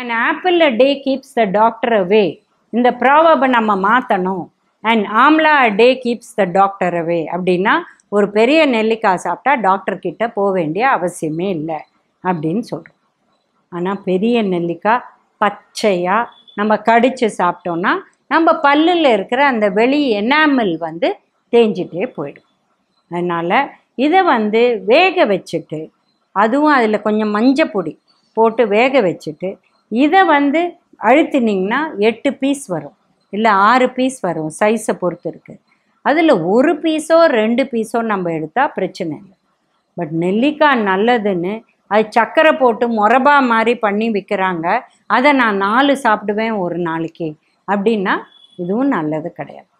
and apple a day keeps the doctor away இந்த ப்ராபை நம்ம மாற்றணும் and amla a day keeps the doctor away அப்படின்னா ஒரு பெரிய நெல்லிக்காய் சாப்பிட்டா டாக்டர்கிட்ட போக வேண்டிய அவசியமே இல்லை அப்படின்னு சொல்கிறோம் ஆனால் பெரிய நெல்லிக்காய் பச்சையாக நம்ம கடித்து சாப்பிட்டோன்னா நம்ம பல்லில் இருக்கிற அந்த வெளி எனாமல் வந்து தேஞ்சிட்டே போயிடும் அதனால் இதை வந்து வேக வச்சுட்டு அதுவும் அதில் கொஞ்சம் மஞ்சப்பொடி போட்டு வேக வச்சுட்டு இதை வந்து அழுத்தினிங்கன்னா எட்டு பீஸ் வரும் இல்லை ஆறு பீஸ் வரும் சைஸை பொறுத்து இருக்குது அதில் ஒரு பீஸோ ரெண்டு பீஸோ நம்ம எடுத்தால் பிரச்சனை இல்லை பட் நெல்லிக்காய் நல்லதுன்னு அது சக்கரை போட்டு மொரபா மாதிரி பண்ணி விற்கிறாங்க அதை நான் நாலு சாப்பிடுவேன் ஒரு நாளைக்கு அப்படின்னா இதுவும் நல்லது கிடையாது